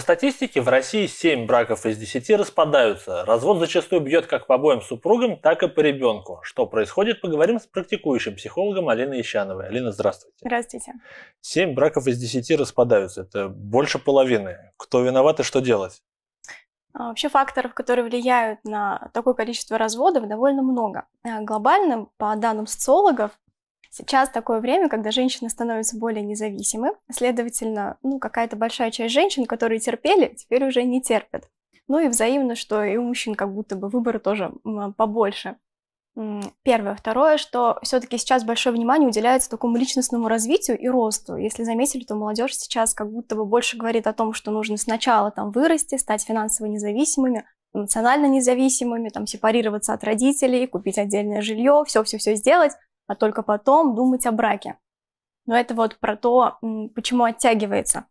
По статистике, в России 7 браков из 10 распадаются. Развод зачастую бьет как по обоим супругам, так и по ребенку. Что происходит, поговорим с практикующим психологом Алиной Ищановой. Алина, здравствуйте. Здравствуйте. 7 браков из 10 распадаются. Это больше половины. Кто виноват и что делать? А, вообще факторов, которые влияют на такое количество разводов, довольно много. А, глобально, по данным социологов, Сейчас такое время, когда женщины становятся более независимы, следовательно, ну, какая-то большая часть женщин, которые терпели, теперь уже не терпят. Ну и взаимно, что и у мужчин как будто бы выбора тоже побольше. Первое. Второе, что все-таки сейчас большое внимание уделяется такому личностному развитию и росту. Если заметили, то молодежь сейчас как будто бы больше говорит о том, что нужно сначала там вырасти, стать финансово независимыми, эмоционально независимыми, там сепарироваться от родителей, купить отдельное жилье, все-все-все сделать, а только потом думать о браке. Но это вот про то, почему оттягивается.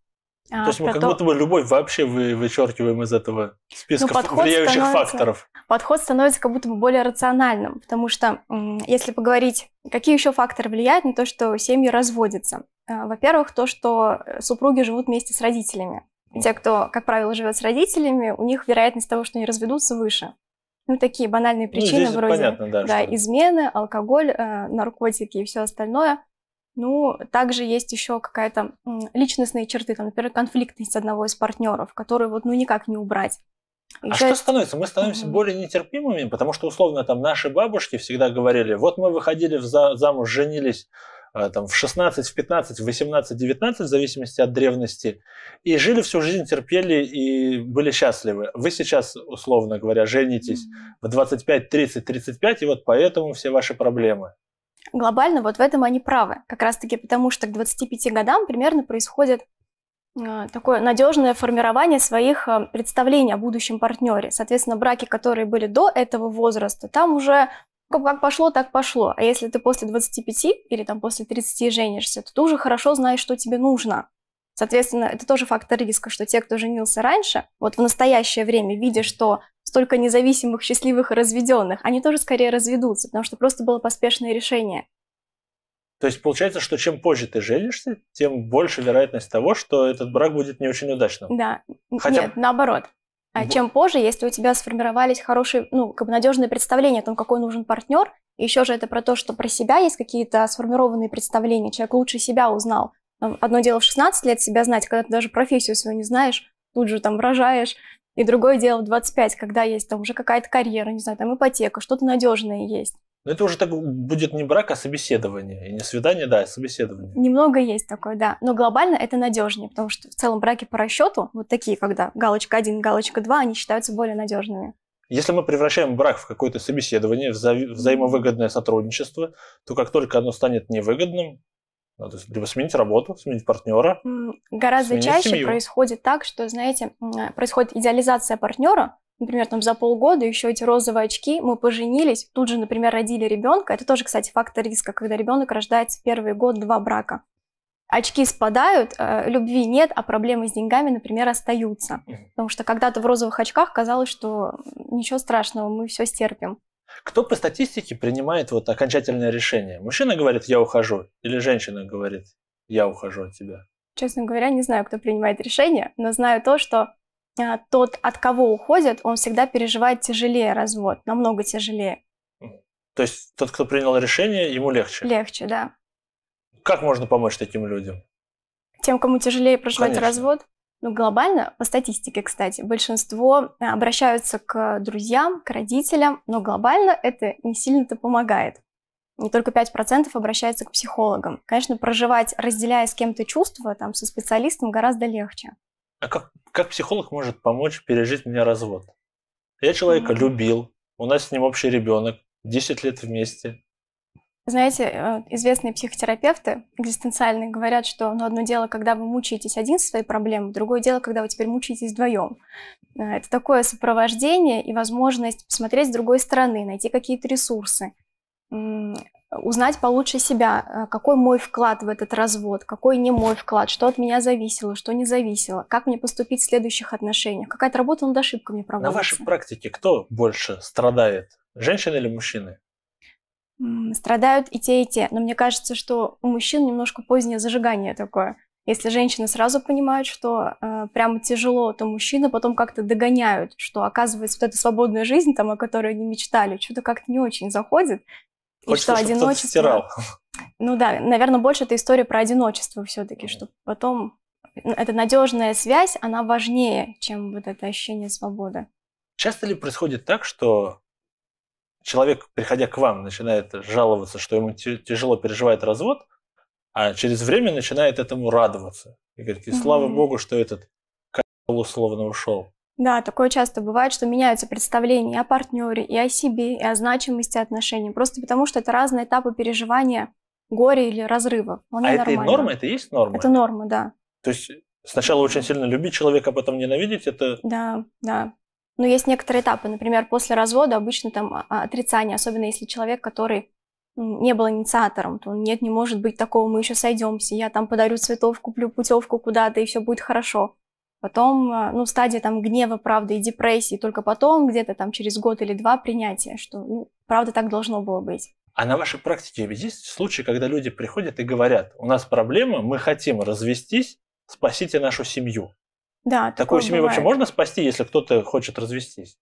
А, то есть мы как то... будто бы любовь вообще вычеркиваем из этого списка ну, влияющих факторов. Подход становится как будто бы более рациональным, потому что если поговорить, какие еще факторы влияют на то, что семьи разводятся. А, во-первых, то, что э, супруги живут вместе с родителями. Те, кто, как правило, живет с родителями, у них вероятность того, что они разведутся, выше. Ну, такие банальные ну, причины ну, вроде понятно, да, да, что... измены, алкоголь, э, наркотики и все остальное. Ну, также есть еще какая-то личностные черты, там, например, конфликтность одного из партнеров, которую вот ну никак не убрать. И а что становится? Мы становимся mm-hmm. более нетерпимыми, потому что условно там наши бабушки всегда говорили: вот мы выходили в за... замуж, женились Э, там, в 16, в 15, в 18, 19, в зависимости от древности, и жили всю жизнь, терпели и были счастливы. Вы сейчас, условно говоря, женитесь в 25, 30, 35, и вот поэтому все ваши проблемы. Глобально вот в этом они правы, как раз-таки потому, что к 25 годам примерно происходит э, такое надежное формирование своих э, представлений о будущем партнере. Соответственно, браки, которые были до этого возраста, там уже как пошло, так пошло. А если ты после 25 или там после 30 женишься, то ты уже хорошо знаешь, что тебе нужно. Соответственно, это тоже фактор риска, что те, кто женился раньше, вот в настоящее время, видя, что столько независимых, счастливых и разведенных, они тоже скорее разведутся, потому что просто было поспешное решение. То есть получается, что чем позже ты женишься, тем больше вероятность того, что этот брак будет не очень удачным. Да, Хотя... нет, наоборот. А чем позже, если у тебя сформировались хорошие, ну, как бы надежные представления о том, какой нужен партнер, еще же это про то, что про себя есть какие-то сформированные представления, человек лучше себя узнал. Одно дело в 16 лет себя знать, когда ты даже профессию свою не знаешь, тут же там рожаешь, и другое дело в 25, когда есть там уже какая-то карьера, не знаю, там ипотека, что-то надежное есть. Но это уже так будет не брак, а собеседование. И не свидание, да, а собеседование. Немного есть такое, да. Но глобально это надежнее, потому что в целом браки по расчету, вот такие, когда галочка 1, галочка 2, они считаются более надежными. Если мы превращаем брак в какое-то собеседование, вза- взаимовыгодное сотрудничество, то как только оно станет невыгодным, ну, то Надо либо сменить работу, сменить партнера. Гораздо сменить чаще семью. происходит так, что, знаете, э, происходит идеализация партнера, например, там за полгода еще эти розовые очки, мы поженились, тут же, например, родили ребенка. Это тоже, кстати, фактор риска, когда ребенок рождается первый год-два брака. Очки спадают, э, любви нет, а проблемы с деньгами, например, остаются. Потому что когда-то в розовых очках казалось, что ничего страшного, мы все стерпим. Кто по статистике принимает вот окончательное решение? Мужчина говорит «я ухожу» или женщина говорит «я ухожу от тебя»? Честно говоря, не знаю, кто принимает решение, но знаю то, что а, тот, от кого уходит, он всегда переживает тяжелее развод, намного тяжелее. То есть тот, кто принял решение, ему легче? Легче, да. Как можно помочь таким людям? Тем, кому тяжелее проживать Конечно. развод? Ну, глобально, по статистике, кстати, большинство а, обращаются к друзьям, к родителям, но глобально это не сильно-то помогает. Не только 5% обращаются к психологам. Конечно, проживать, разделяя с кем-то чувства, там, со специалистом гораздо легче. А как, как психолог может помочь пережить мне развод? Я человека mm-hmm. любил, у нас с ним общий ребенок, 10 лет вместе. Знаете, э, известные психотерапевты экзистенциальные говорят, что ну, одно дело, когда вы мучаетесь один со своей проблемой, другое дело, когда вы теперь мучаетесь вдвоем. Э, это такое сопровождение и возможность посмотреть с другой стороны, найти какие-то ресурсы, узнать получше себя, э, какой мой вклад в этот развод, какой не мой вклад, что от меня зависело, что не зависело, как мне поступить в следующих отношениях, какая-то работа над ошибками проводится. На вашей практике кто больше страдает, женщины или мужчины? страдают и те, и те. Но мне кажется, что у мужчин немножко позднее зажигание такое. Если женщины сразу понимают, что э, прямо тяжело, то мужчины потом как-то догоняют, что оказывается вот эта свободная жизнь, там, о которой они мечтали, что-то как-то не очень заходит. Хочется, и что одиночество... Стирал. Ну да, наверное, больше это история про одиночество все-таки, mm. что потом эта надежная связь, она важнее, чем вот это ощущение свободы. Часто ли происходит так, что человек, приходя к вам, начинает жаловаться, что ему тяжело переживает развод, а через время начинает этому радоваться. И говорит, и слава mm-hmm. богу, что этот козел условно ушел. Да, такое часто бывает, что меняются представления и о партнере, и о себе, и о значимости отношений, просто потому что это разные этапы переживания горя или разрыва. Вполне а это и норма, это и есть норма? Это норма, да. То есть сначала очень сильно любить человека, а потом ненавидеть, это... Да, да. Но есть некоторые этапы. Например, после развода обычно там а, отрицание, особенно если человек, который не был инициатором, то нет, не может быть такого, мы еще сойдемся, я там подарю цветов, куплю путевку куда-то, и все будет хорошо. Потом, а, ну, стадия там гнева, правда, и депрессии, только потом, где-то там через год или два принятие, что, ну, правда, так должно было быть. А на вашей практике есть случаи, когда люди приходят и говорят, у нас проблема, мы хотим развестись, спасите нашу семью. Да, Такую семью вообще можно спасти, если кто-то хочет развестись?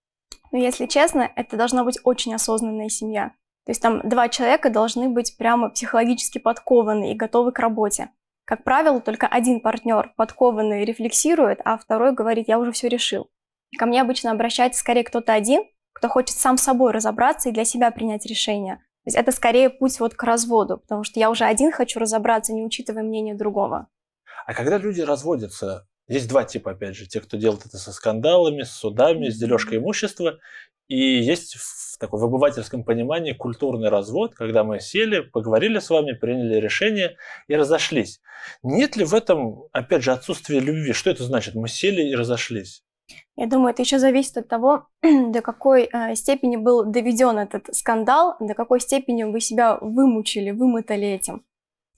Ну, если честно, это должна быть очень осознанная семья. То есть там два человека должны быть прямо психологически подкованы и готовы к работе. Как правило, только один партнер подкованный рефлексирует, а второй говорит, я уже все решил. Ко мне обычно обращается скорее кто-то один, кто хочет сам с собой разобраться и для себя принять решение. То есть это скорее путь вот к разводу, потому что я уже один хочу разобраться, не учитывая мнение другого. А когда люди разводятся, Здесь два типа, опять же, те, кто делает это со скандалами, с судами, с дележкой имущества, и есть в таком в обывательском понимании культурный развод, когда мы сели, поговорили с вами, приняли решение и разошлись. Нет ли в этом, опять же, отсутствия любви? Что это значит? Мы сели и разошлись. Я думаю, это еще зависит от того, до какой э, степени был доведен этот скандал, до какой степени вы себя вымучили, вымотали этим.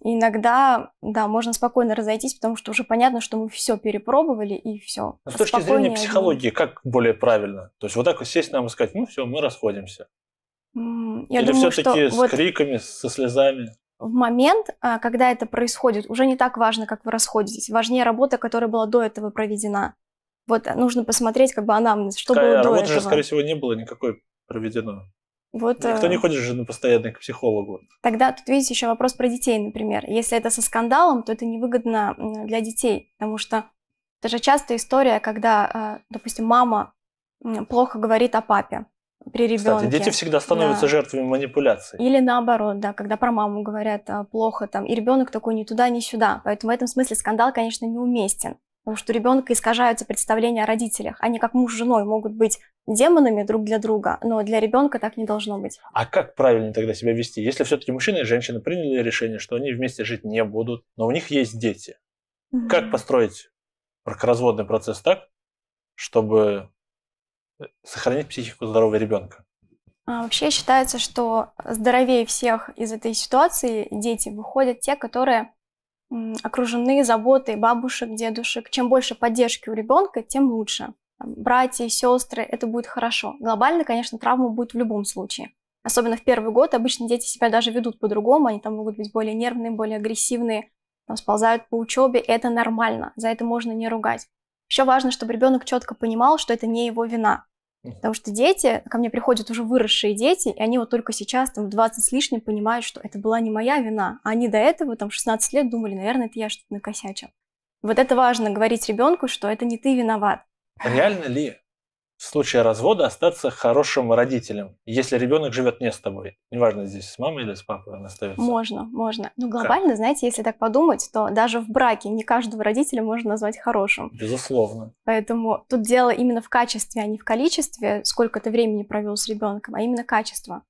И иногда, да, можно спокойно разойтись, потому что уже понятно, что мы все перепробовали и все. А с точки зрения психологии, как более правильно? То есть вот так сесть нам и сказать, ну все, мы расходимся. Я Или все-таки с вот криками, со слезами? В момент, а, когда это происходит, уже не так важно, как вы расходитесь. Важнее работа, которая была до этого проведена. Вот э, нужно посмотреть, как бы она а что было до этого. Работы же, скорее всего, не было никакой проведено. Вот, Никто э, не ходит же на постоянный к психологу. Тогда тут, видите, еще вопрос про детей, например. Если это со скандалом, то это невыгодно для детей, потому что это же частая история, когда, э, допустим, мама плохо говорит о папе при ребенке. Кстати, дети всегда становятся да. жертвами манипуляций. Или наоборот, да, когда про маму говорят э, плохо, там, и ребенок такой ни туда, ни сюда. Поэтому в этом смысле скандал, конечно, неуместен. Потому что у ребенка искажаются представления о родителях. Они как муж с женой могут быть демонами друг для друга, но для ребенка так не должно быть. А как правильно тогда себя вести, если все-таки мужчина и женщина приняли решение, что они вместе жить не будут, но у них есть дети? Угу. Как построить разводный процесс так, чтобы э, сохранить психику здорового ребенка? А, вообще считается, что здоровее всех из этой ситуации дети выходят те, которые окружены заботой бабушек, дедушек. Чем больше поддержки у ребенка, тем лучше братья, сестры, это будет хорошо. Глобально, конечно, травма будет в любом случае. Особенно в первый год обычно дети себя даже ведут по-другому, они там могут быть более нервные, более агрессивные, там, сползают по учебе, это нормально, за это можно не ругать. Еще важно, чтобы ребенок четко понимал, что это не его вина. Потому что дети, ко мне приходят уже выросшие дети, и они вот только сейчас, там, в 20 с лишним, понимают, что это была не моя вина. А они до этого, там, 16 лет думали, наверное, это я что-то накосячил. Вот это важно говорить ребенку, что это не ты виноват. Реально ли в случае развода остаться хорошим родителем, если ребенок живет не с тобой? Неважно, здесь с мамой или с папой он остается. Можно, можно. Но ну, глобально, как? знаете, если так подумать, то даже в браке не каждого родителя можно назвать хорошим. Безусловно. Поэтому тут дело именно в качестве, а не в количестве, сколько ты времени провел с ребенком, а именно качество.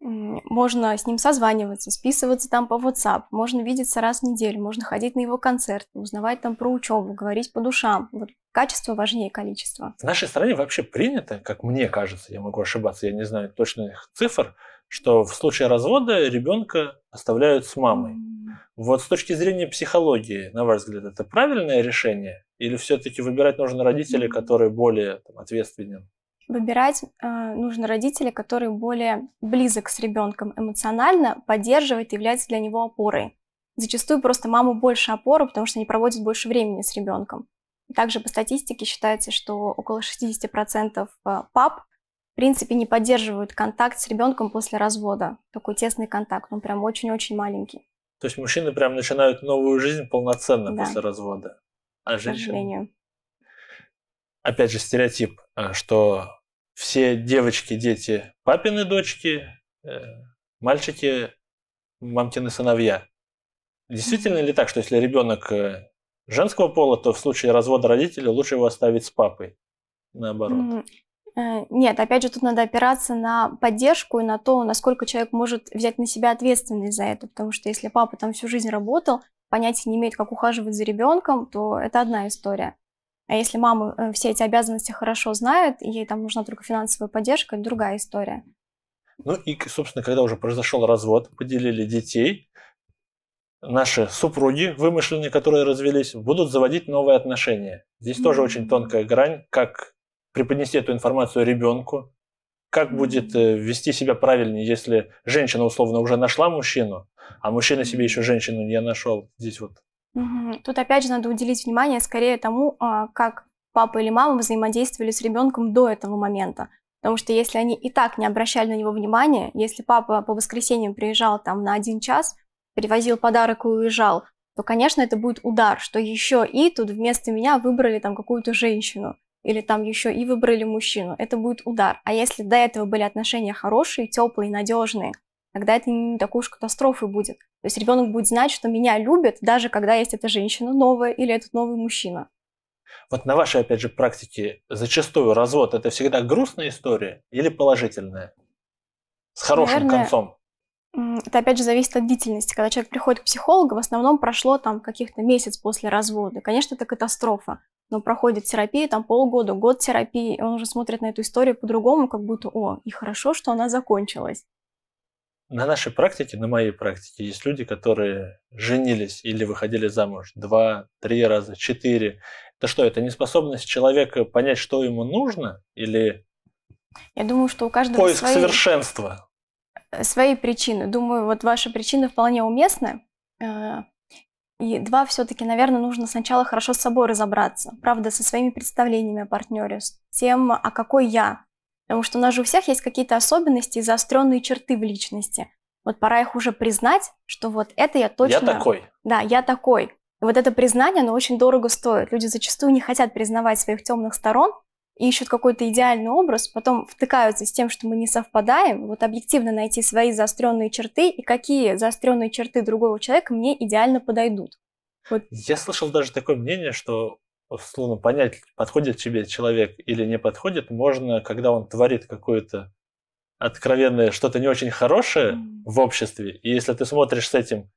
Можно с ним созваниваться, списываться там по WhatsApp, можно видеться раз в неделю, можно ходить на его концерт, узнавать там про учебу, говорить по душам. Вот качество важнее количества. В нашей стране вообще принято, как мне кажется, я могу ошибаться, я не знаю точных цифр, что в случае развода ребенка оставляют с мамой. Вот с точки зрения психологии, на ваш взгляд, это правильное решение? Или все-таки выбирать нужно родителей, которые более там, ответственен Выбирать э, нужно родителя, который более близок с ребенком эмоционально, поддерживает, является для него опорой. Зачастую просто маму больше опоры, потому что они проводят больше времени с ребенком. Также по статистике считается, что около 60% а, пап в принципе не поддерживают контакт с ребенком после развода. Такой тесный контакт, он прям очень-очень маленький. То есть мужчины прям начинают новую жизнь полноценно да. после развода. А женщины... К сожалению. Опять же стереотип, а, что все девочки, дети папины дочки, э, мальчики, мамкины сыновья. Действительно ли так, что если ребенок э, женского пола, то в случае развода родителей лучше его оставить с папой? Наоборот. Э, нет, опять же, тут надо опираться на поддержку и на то, насколько человек может взять на себя ответственность за это. Потому что если папа там всю жизнь работал, понятия не имеет, как ухаживать за ребенком, то это одна история. А если мама э, все эти обязанности хорошо знает, ей там нужна только финансовая поддержка, это другая история. Ну и, собственно, когда уже произошел развод, поделили детей, наши супруги, вымышленные, которые развелись, будут заводить новые отношения. Здесь mm-hmm. тоже очень тонкая грань, как преподнести эту информацию ребенку, как будет э, вести себя правильнее, если женщина условно уже нашла мужчину, а мужчина себе еще женщину не нашел. Здесь вот Тут опять же надо уделить внимание скорее тому, а, как папа или мама взаимодействовали с ребенком до этого момента. Потому что если они и так не обращали на него внимания, если папа по воскресеньям приезжал там на один час, перевозил подарок и уезжал, то, конечно, это будет удар, что еще и тут вместо меня выбрали там какую-то женщину или там еще и выбрали мужчину. Это будет удар. А если до этого были отношения хорошие, теплые, надежные, тогда это не такой уж катастрофой будет. То есть ребенок будет знать, что меня любят, даже когда есть эта женщина новая или этот новый мужчина. Вот на вашей, опять же, практике зачастую развод – это всегда грустная история или положительная? С хорошим Наверное, концом? Это, опять же, зависит от длительности. Когда человек приходит к психологу, в основном прошло там каких-то месяц после развода. Конечно, это катастрофа. Но проходит терапия, там полгода, год терапии, и он уже смотрит на эту историю по-другому, как будто, о, и хорошо, что она закончилась. На нашей практике, на моей практике, есть люди, которые женились или выходили замуж два, три раза, четыре. Это что, это неспособность человека понять, что ему нужно, или я думаю, что у каждого поиск свои, совершенства. Свои причины. Думаю, вот ваша причина вполне уместна. Э, и два, все-таки, наверное, нужно сначала хорошо с собой разобраться. Правда, со своими представлениями о партнере, с тем, а какой я, Потому что у нас же у всех есть какие-то особенности и заостренные черты в личности. Вот пора их уже признать, что вот это я точно... Я такой. Да, я такой. И вот это признание, оно очень дорого стоит. Люди зачастую не хотят признавать своих темных сторон, и ищут какой-то идеальный образ, потом втыкаются с тем, что мы не совпадаем, вот объективно найти свои заостренные черты и какие заостренные черты другого человека мне идеально подойдут. Вот. Я слышал даже такое мнение, что условно понять, подходит тебе человек или не подходит, можно, когда он творит какое-то откровенное что-то не очень хорошее mm-hmm. в обществе, и если ты смотришь с этим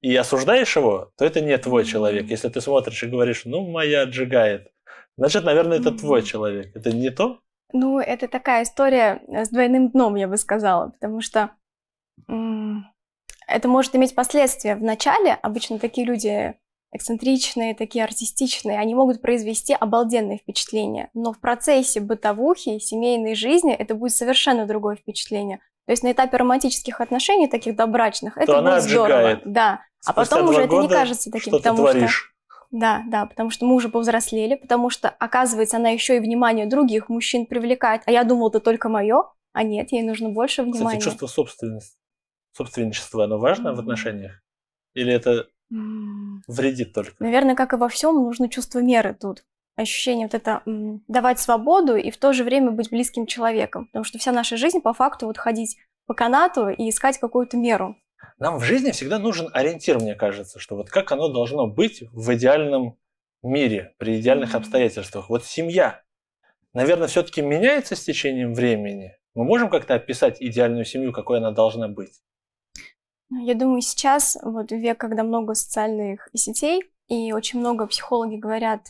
и осуждаешь его, то это не твой mm-hmm. человек. Если ты смотришь и говоришь, ну, моя отжигает, значит, наверное, это mm-hmm. твой человек. Это не то? Ну, это такая история с двойным дном, я бы сказала, потому что это может иметь последствия. Вначале обычно такие люди эксцентричные, такие артистичные, они могут произвести обалденные впечатления Но в процессе бытовухи, семейной жизни это будет совершенно другое впечатление. То есть на этапе романтических отношений, таких добрачных, То это она будет отжигает. здорово. Да. А Спустя а потом уже года это не кажется таким, что потому ты творишь. что. Да, да, потому что мы уже повзрослели, потому что, оказывается, она еще и внимание других мужчин привлекает. А я думал, это только мое, а нет, ей нужно больше внимания. Кстати, чувство собственности, собственничества, оно важно mm-hmm. в отношениях? Или это Вредит только. Наверное, как и во всем, нужно чувство меры тут. Ощущение вот это давать свободу и в то же время быть близким человеком. Потому что вся наша жизнь по факту вот ходить по канату и искать какую-то меру. Нам в жизни всегда нужен ориентир, мне кажется, что вот как оно должно быть в идеальном мире, при идеальных обстоятельствах. Вот семья, наверное, все-таки меняется с течением времени. Мы можем как-то описать идеальную семью, какой она должна быть? Я думаю, сейчас, вот век, когда много социальных сетей, и очень много психологи говорят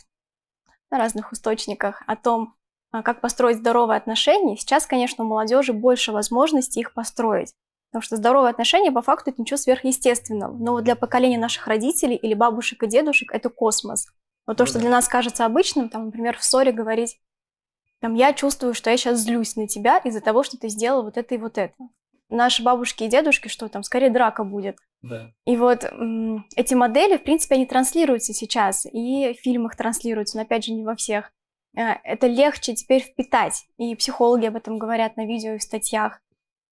на разных источниках о том, а, как построить здоровые отношения, сейчас, конечно, у молодежи больше возможностей их построить. Потому что здоровые отношения, по факту, это ничего сверхъестественного. Но вот для поколения наших родителей или бабушек и дедушек это космос. Вот то, ну что для нас кажется обычным, там, например, в ссоре говорить, там, я чувствую, что я сейчас злюсь на тебя из-за того, что ты сделал вот это и вот это наши бабушки и дедушки, что там скорее драка будет. Да. И вот эти модели, в принципе, они транслируются сейчас, и в фильмах транслируются, но опять же не во всех. Э, это легче теперь впитать, и психологи об этом говорят на видео и в статьях.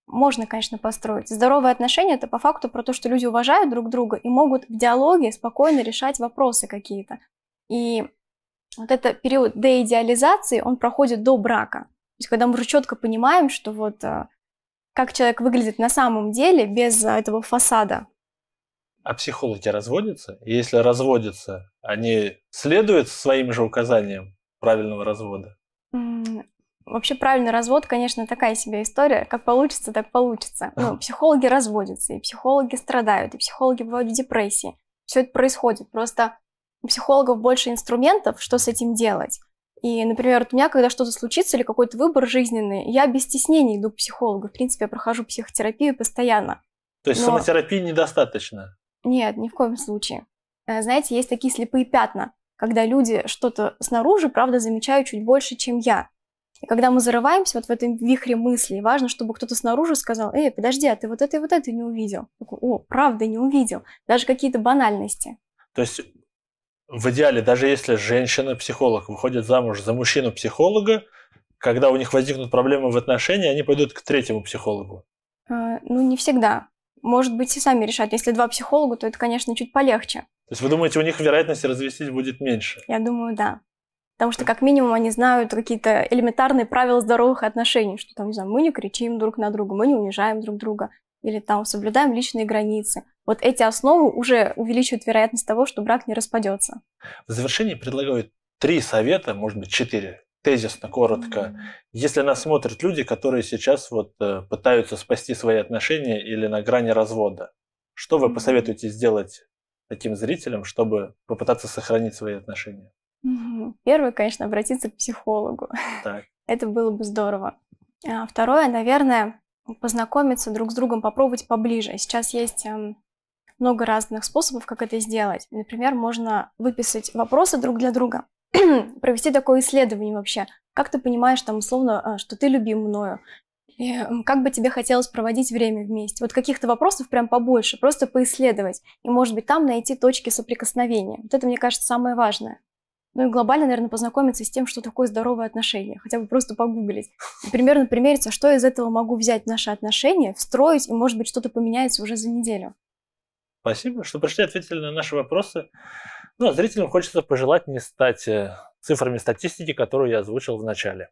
Можно, конечно, построить. Здоровые отношения — это по факту про то, что люди уважают друг друга и могут в диалоге спокойно решать вопросы какие-то. И вот этот период деидеализации, он проходит до брака. То есть когда мы уже четко понимаем, что вот э, как человек выглядит на самом деле без а, этого фасада. А психологи разводятся? И если разводятся, они следуют своим же указаниям правильного развода? Вообще правильный развод, конечно, такая себе история. Как получится, так получится. Ну, психологи разводятся, и психологи страдают, и психологи бывают в депрессии. Все это происходит. Просто у психологов больше инструментов, что с этим делать. И, например, вот у меня, когда что-то случится или какой-то выбор жизненный, я без стеснений иду к психологу. В принципе, я прохожу психотерапию постоянно. То есть Но... самотерапии недостаточно? Нет, ни в коем случае. Э, знаете, есть такие слепые пятна, когда люди что-то снаружи, правда, замечают чуть больше, чем я. И когда мы зарываемся вот в этом вихре мыслей, важно, чтобы кто-то снаружи сказал, «Эй, подожди, а ты вот это и вот это не увидел». Такой, «О, правда, не увидел». Даже какие-то банальности. То есть в идеале, даже если женщина-психолог выходит замуж за мужчину-психолога, когда у них возникнут проблемы в отношениях, они пойдут к третьему психологу. А, ну, не всегда. Может быть, и сами решат. Если два психолога, то это, конечно, чуть полегче. То есть вы думаете, у них вероятность развестись будет меньше? Я думаю, да. Потому что, как минимум, они знают какие-то элементарные правила здоровых отношений, что там, не знаю, мы не кричим друг на друга, мы не унижаем друг друга, или там соблюдаем личные границы. Вот эти основы уже увеличивают вероятность того, что брак не распадется. В завершении предлагаю три совета, может быть, четыре, тезисно, коротко. Mm-hmm. Если нас смотрят люди, которые сейчас вот э, пытаются спасти свои отношения или на грани развода, что вы посоветуете сделать таким зрителям, чтобы попытаться сохранить свои отношения? Mm-hmm. Первое, конечно, обратиться к психологу. Так. Это было бы здорово. А второе, наверное, познакомиться друг с другом, попробовать поближе. Сейчас есть эм, много разных способов, как это сделать. Например, можно выписать вопросы друг для друга, провести такое исследование вообще. Как ты понимаешь, там, условно, а, что ты любим мною? И как бы тебе хотелось проводить время вместе? Вот каких-то вопросов прям побольше, просто поисследовать. И, может быть, там найти точки соприкосновения. Вот это, мне кажется, самое важное. Ну и глобально, наверное, познакомиться с тем, что такое здоровое отношение. Хотя бы просто погуглить. И примерно примериться, что из этого могу взять в наши отношения, встроить, и, может быть, что-то поменяется уже за неделю. Спасибо, что пришли, ответили на наши вопросы. Ну, а зрителям хочется пожелать не стать э, цифрами статистики, которую я озвучил в начале.